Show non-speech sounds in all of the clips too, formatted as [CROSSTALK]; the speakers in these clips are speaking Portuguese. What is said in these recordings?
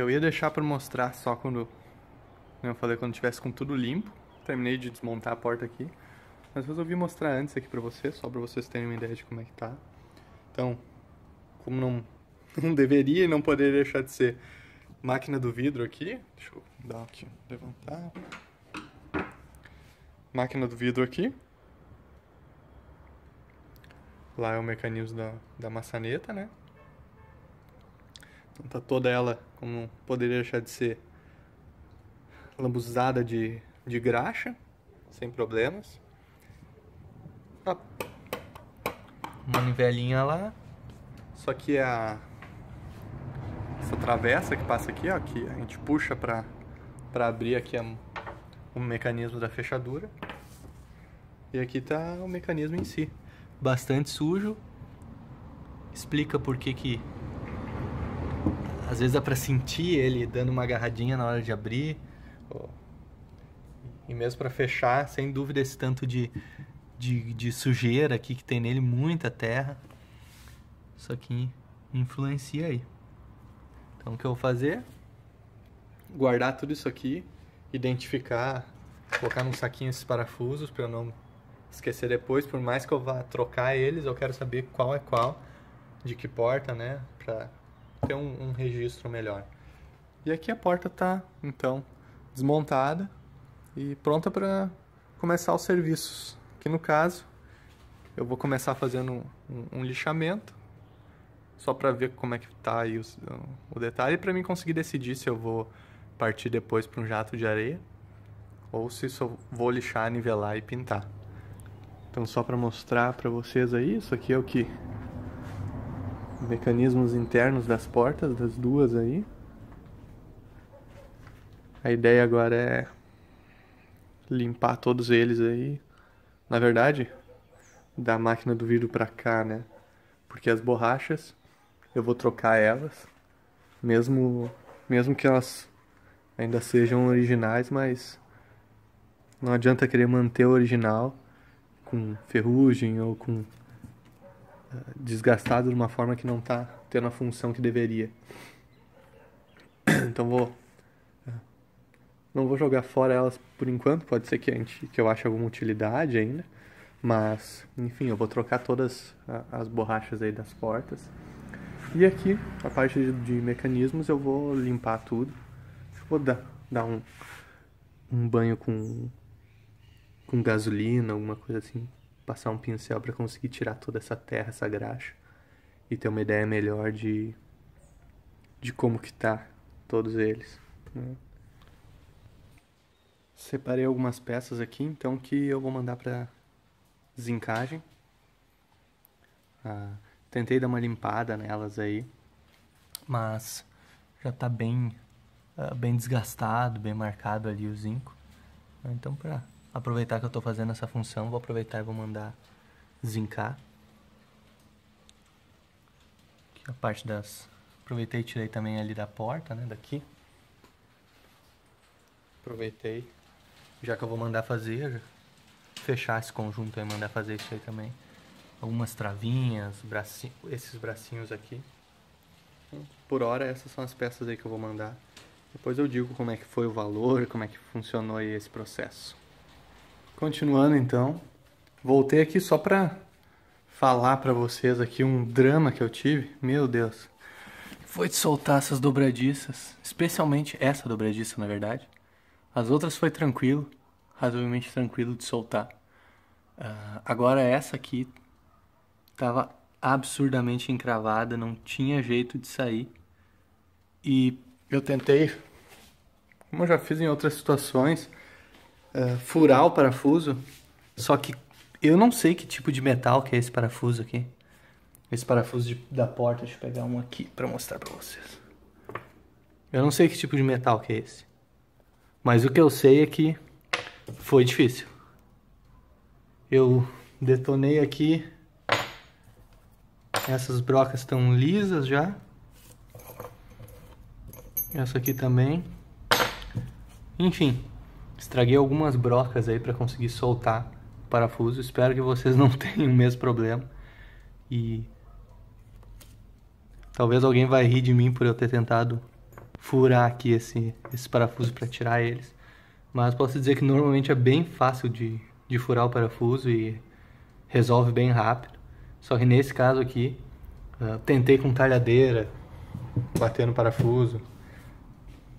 Eu ia deixar para mostrar só quando. Eu falei quando tivesse com tudo limpo. Terminei de desmontar a porta aqui. Mas resolvi mostrar antes aqui para vocês, só para vocês terem uma ideia de como é que tá. Então, como não, [LAUGHS] não deveria e não poderia deixar de ser máquina do vidro aqui. Deixa eu dar aqui, levantar. Máquina do vidro aqui. Lá é o mecanismo da, da maçaneta, né? Então tá toda ela, como poderia deixar de ser, lambuzada de, de graxa, sem problemas. Ah. A manivelinha lá. Só que a essa travessa que passa aqui, ó, que a gente puxa para para abrir aqui o um mecanismo da fechadura. E aqui tá o mecanismo em si. Bastante sujo. Explica por que que às vezes dá é para sentir ele dando uma agarradinha na hora de abrir. E mesmo para fechar, sem dúvida, esse tanto de, de, de sujeira aqui que tem nele, muita terra. Isso aqui influencia aí. Então o que eu vou fazer? Guardar tudo isso aqui, identificar, colocar num saquinho esses parafusos para eu não esquecer depois, por mais que eu vá trocar eles, eu quero saber qual é qual, de que porta, né, ter um, um registro melhor. E aqui a porta está, então, desmontada e pronta para começar os serviços. Que no caso, eu vou começar fazendo um, um lixamento, só para ver como é que está aí o, o detalhe, para mim conseguir decidir se eu vou partir depois para um jato de areia ou se só vou lixar, nivelar e pintar. Então só para mostrar para vocês aí, isso aqui é o que mecanismos internos das portas, das duas aí. A ideia agora é limpar todos eles aí. Na verdade, da máquina do vidro para cá, né? Porque as borrachas, eu vou trocar elas, mesmo mesmo que elas ainda sejam originais, mas não adianta querer manter o original com ferrugem ou com desgastado de uma forma que não está tendo a função que deveria. Então vou não vou jogar fora elas por enquanto, pode ser que, a gente, que eu ache alguma utilidade ainda, mas enfim, eu vou trocar todas as borrachas aí das portas. E aqui, a parte de, de mecanismos, eu vou limpar tudo. Vou dar, dar um, um banho com, com gasolina, alguma coisa assim, passar um pincel para conseguir tirar toda essa terra, essa graxa e ter uma ideia melhor de de como que tá todos eles. Né? Separei algumas peças aqui, então que eu vou mandar para zincagem. Ah, tentei dar uma limpada nelas aí, mas já tá bem ah, bem desgastado, bem marcado ali o zinco. Né? Então para aproveitar que eu estou fazendo essa função, vou aproveitar e vou mandar zincar. Aqui a parte das... Aproveitei e tirei também ali da porta, né, daqui. Aproveitei. Já que eu vou mandar fazer, fechar esse conjunto e mandar fazer isso aí também. Algumas travinhas, esses bracinhos aqui. Por hora, essas são as peças aí que eu vou mandar. Depois eu digo como é que foi o valor, como é que funcionou esse processo. Continuando então, voltei aqui só para falar para vocês aqui um drama que eu tive. Meu Deus. Foi de soltar essas dobradiças, especialmente essa dobradiça, na verdade. As outras foi tranquilo, razoavelmente tranquilo de soltar. Uh, agora essa aqui tava absurdamente encravada, não tinha jeito de sair. E eu tentei, como eu já fiz em outras situações, ah, furar o parafuso, só que eu não sei que tipo de metal que é esse parafuso aqui. Esse parafuso de, da porta, deixa eu pegar um aqui para mostrar para vocês. Eu não sei que tipo de metal que é esse. Mas o que eu sei é que foi difícil. Eu detonei aqui. Essas brocas estão lisas já. Essa aqui também. Enfim, Estraguei algumas brocas aí para conseguir soltar o parafuso. Espero que vocês não [LAUGHS] tenham o mesmo problema. E talvez alguém vai rir de mim por eu ter tentado furar aqui esse, esse parafuso para tirar eles. Mas posso dizer que normalmente é bem fácil de, de furar o parafuso e resolve bem rápido. Só que nesse caso aqui, ah, tentei com talhadeira, bater no parafuso.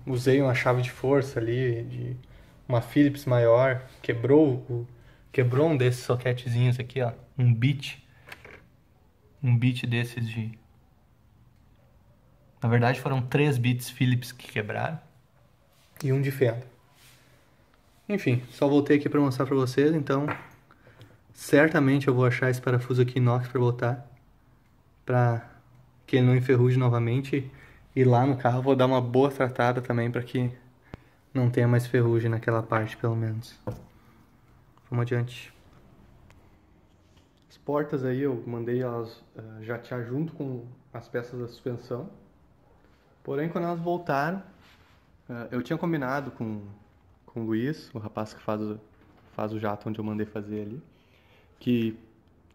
Usei uma chave de força ali, de uma Philips maior, quebrou quebrou um desses soquetezinhos aqui, ó, um bit, um bit desses de, na verdade foram três bits Philips que quebraram e um de fenda. Enfim, só voltei aqui para mostrar para vocês, então certamente eu vou achar esse parafuso aqui inox para botar, para que ele não enferruje novamente e lá no carro vou dar uma boa tratada também para que não tenha mais ferrugem naquela parte, pelo menos. Vamos adiante. As portas aí eu mandei elas uh, jatear junto com as peças da suspensão. Porém, quando elas voltaram, uh, eu tinha combinado com, com o Luiz, o rapaz que faz o, faz o jato onde eu mandei fazer ali, que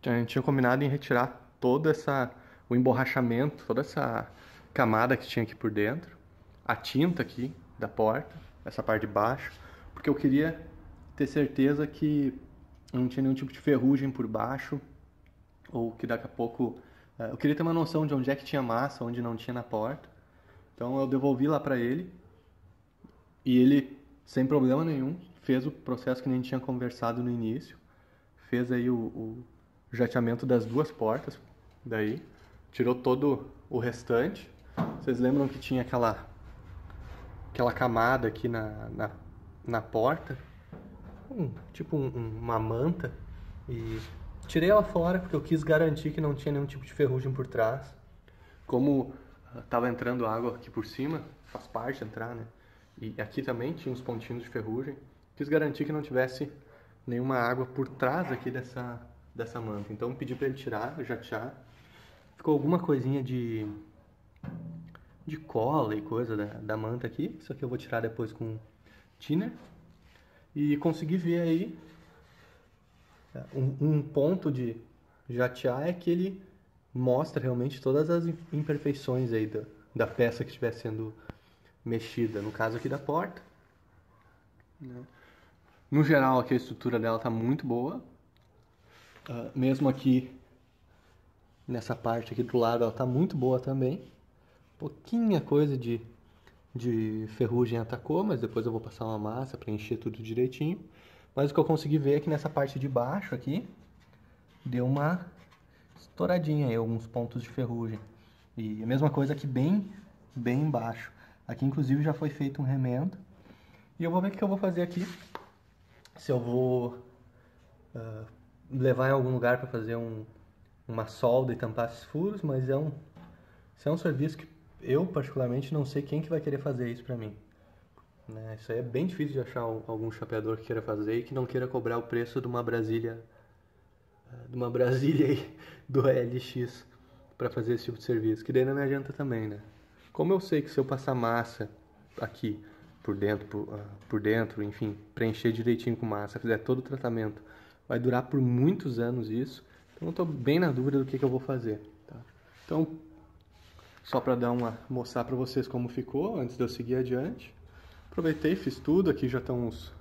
a gente tinha combinado em retirar todo essa o emborrachamento, toda essa camada que tinha aqui por dentro, a tinta aqui da porta essa parte de baixo, porque eu queria ter certeza que não tinha nenhum tipo de ferrugem por baixo, ou que daqui a pouco... É, eu queria ter uma noção de onde é que tinha massa, onde não tinha na porta. Então eu devolvi lá para ele e ele, sem problema nenhum, fez o processo que nem tinha conversado no início. Fez aí o, o jateamento das duas portas, daí tirou todo o restante. Vocês lembram que tinha aquela aquela camada aqui na, na, na porta, um, tipo um, uma manta, e tirei ela fora porque eu quis garantir que não tinha nenhum tipo de ferrugem por trás. Como estava ah, entrando água aqui por cima, faz parte entrar, né? E aqui também tinha uns pontinhos de ferrugem. Quis garantir que não tivesse nenhuma água por trás aqui dessa, dessa manta. Então pedi para ele tirar, jatear. Ficou alguma coisinha de de cola e coisa da, da manta aqui. Isso aqui eu vou tirar depois com thinner. E consegui ver aí é, um, um ponto de jatear é que ele mostra realmente todas as imperfeições aí da, da peça que estiver sendo mexida. No caso aqui da porta. Né? No geral, aqui a estrutura dela está muito boa. Uh, mesmo aqui, nessa parte aqui do lado, ela está muito boa também pouquinha coisa de, de ferrugem atacou, mas depois eu vou passar uma massa para encher tudo direitinho. Mas o que eu consegui ver é que nessa parte de baixo aqui, deu uma estouradinha aí, alguns pontos de ferrugem. E a mesma coisa aqui bem, bem embaixo. Aqui inclusive já foi feito um remendo. E eu vou ver o que eu vou fazer aqui. Se eu vou uh, levar em algum lugar para fazer um, uma solda e tampar esses furos, mas é um, é um serviço que eu particularmente não sei quem que vai querer fazer isso para mim. Né? Isso aí é bem difícil de achar algum chapeador que queira fazer e que não queira cobrar o preço de uma Brasília, eh, de uma [LAUGHS] Brasília aí, do LX para fazer esse tipo de serviço, que daí não me adianta também, né? Como eu sei que se eu passar massa aqui por dentro, por, ah, por dentro, enfim, preencher direitinho com massa, fizer todo o tratamento, vai durar por muitos anos isso. Então eu estou bem na dúvida do que, que eu vou fazer. Tá? Então só para dar uma mostrar para vocês como ficou antes de eu seguir adiante. Aproveitei, fiz tudo, aqui já estão uns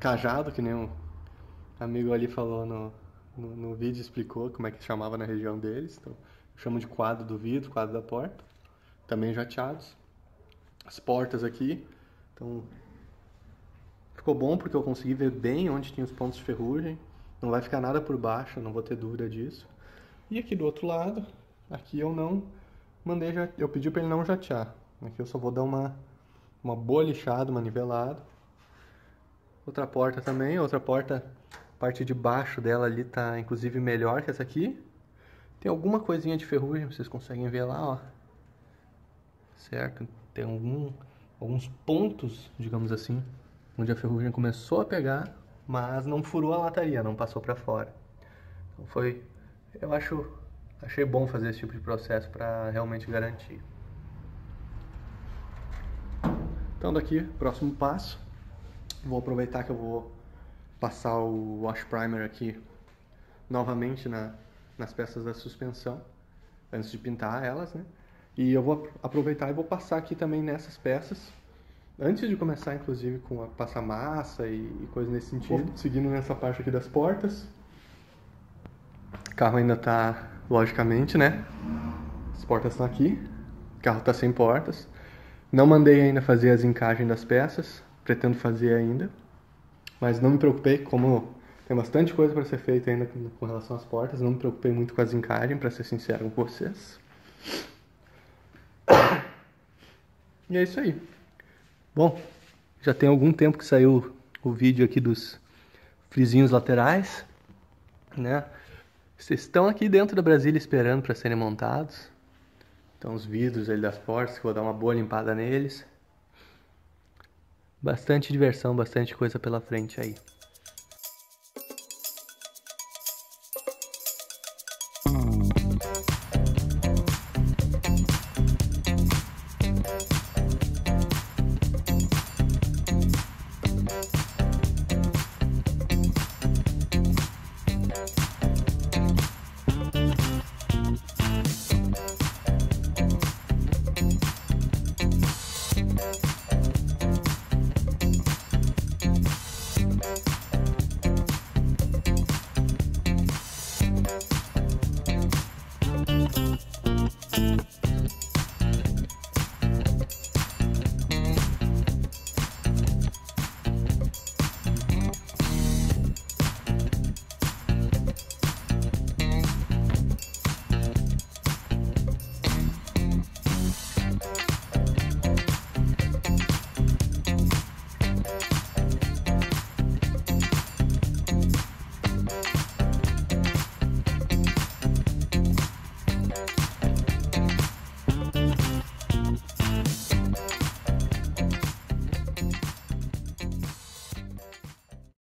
cajado, que nem um amigo ali falou no, no, no vídeo, explicou como é que chamava na região deles. Então, chamo de quadro do vidro, quadro da porta, também jateados. As portas aqui, então ficou bom porque eu consegui ver bem onde tinha os pontos de ferrugem. Não vai ficar nada por baixo, não vou ter dúvida disso. E aqui do outro lado, aqui eu não mandei já, eu pedi para ele não jatear. Aqui eu só vou dar uma, uma boa lixada, uma nivelada. Outra porta também, outra porta, parte de baixo dela ali tá inclusive melhor que essa aqui. Tem alguma coisinha de ferrugem, vocês conseguem ver lá, ó. Certo? Tem algum, alguns pontos, digamos assim, onde a ferrugem começou a pegar, mas não furou a lataria, não passou para fora. Então foi, eu acho Achei bom fazer esse tipo de processo para realmente garantir. Então daqui, próximo passo, vou aproveitar que eu vou passar o wash primer aqui novamente na, nas peças da suspensão, antes de pintar elas, né? E eu vou aproveitar e vou passar aqui também nessas peças, antes de começar inclusive com a passar e, e coisas nesse sentido. Vou seguindo nessa parte aqui das portas, o carro ainda está logicamente, né? As portas estão aqui, o carro está sem portas. Não mandei ainda fazer as encagens das peças, pretendo fazer ainda, mas não me preocupei, como tem bastante coisa para ser feita ainda com relação às portas, não me preocupei muito com as encagens, para ser sincero com vocês. E é isso aí. Bom, já tem algum tempo que saiu o vídeo aqui dos frisinhos laterais, né? Vocês estão aqui dentro da Brasília esperando para serem montados. Então os vidros ali das portas, vou dar uma boa limpada neles. Bastante diversão, bastante coisa pela frente aí.